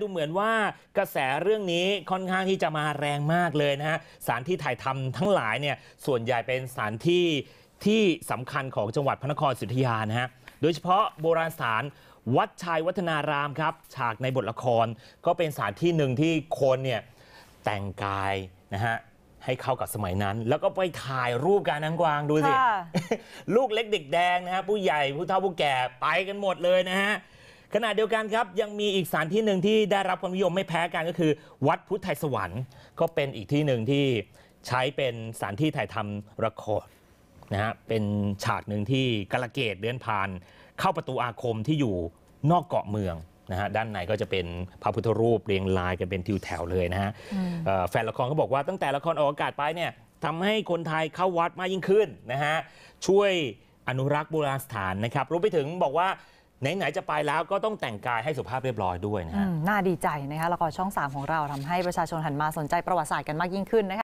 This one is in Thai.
ดูเหมือนว่ากระแสเรื่องนี้ค่อนข้างที่จะมาแรงมากเลยนะฮะ สถานที่ถ่ายทำทั้งหลายเนี่ยส่วนใหญ่เป็นสถานที่ที่สำคัญของจังหวัดพระนครศรีอยุธยานะฮะ โดยเฉพาะโบราณสถานวัดชายวัฒนารามครับ ฉากในบทละคร ก็เป็นสถานที่หนึ่งที่คนเนี่ยแต่งกายนะฮะให้เข้ากับสมัยนั้น แล้วก็ไปถ่ายรูปการนางกวางดูสิลูกเล็กเด็กแดงนะฮะผู้ใหญ่ผู้เฒ่าผู้แก่ไปกันหมดเลยนะฮะขณะเดียวกันครับยังมีอีกสถานที่หนึ่งที่ได้รับความนิยมไม่แพ้กันก็คือวัดพุทธไทยสวรรค์ก็เป็นอีกที่หนึ่งที่ใช้เป็นสถานที่ถ่ายทำละครนะฮะเป็นฉากหนึ่งที่กระเกตเดินผ่าน เข้าประตูอาคมที่อยู่นอกเกาะเมืองนะฮะด้านในก็จะเป็นพระพุทธรูปเรียงรายกันเป็นทิวแถวเลยนะฮะแฟนละครก็บอกว่าตั้งแต่ละครออกอากาศไปเนี่ยทำให้คนไทยเข้าวัดมากยิ่งขึ้นนะฮะช่วยอนุรักษ์โบราณสถานนะครับรู้ไปถึงบอกว่าไหนๆจะไปแล้วก็ต้องแต่งกายให้สุภาพเรียบร้อยด้วยนะฮะน่าดีใจนะคะละครช่อง 3 ของเราทำให้ประชาชนหันมาสนใจประวัติศาสตร์กันมากยิ่งขึ้นนะคะ